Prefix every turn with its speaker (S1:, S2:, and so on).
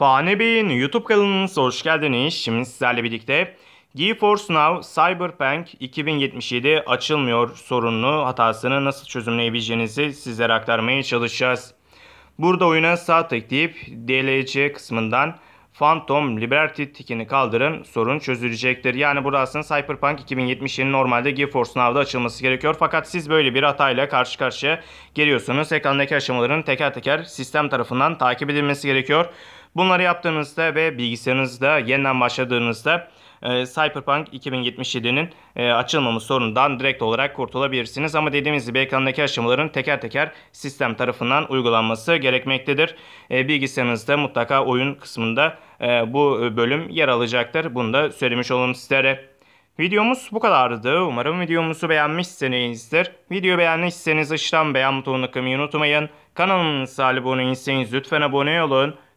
S1: Fane Bey'in YouTube kanalınıza hoş geldiniz. Şimdi sizlerle birlikte GeForce Now Cyberpunk 2077 açılmıyor sorununu hatasını nasıl çözümleyebileceğinizi sizlere aktarmaya çalışacağız. Burada oyuna sağ tıklayıp DLC kısmından Phantom Liberty tikini kaldırın sorun çözülecektir. Yani burada aslında Cyberpunk 2077 normalde GeForce Now'da açılması gerekiyor. Fakat siz böyle bir hatayla karşı karşıya geliyorsunuz. Ekrandaki aşamaların teker teker sistem tarafından takip edilmesi gerekiyor. Bunları yaptığınızda ve bilgisayarınızda yeniden başladığınızda e, Cyberpunk 2077'nin e, sorunundan direkt olarak kurtulabilirsiniz. Ama dediğimiz gibi ekrandaki aşamaların teker teker sistem tarafından uygulanması gerekmektedir. E, bilgisayarınızda mutlaka oyun kısmında e, bu bölüm yer alacaktır. Bunu da söylemiş olalım sizlere. Videomuz bu kadardı. Umarım videomuzu beğenmişsinizdir. Video beğendiyseniz aşağıdan beğen butonunu kılmayı unutmayın. Kanalımıza abone değilseniz lütfen abone olun.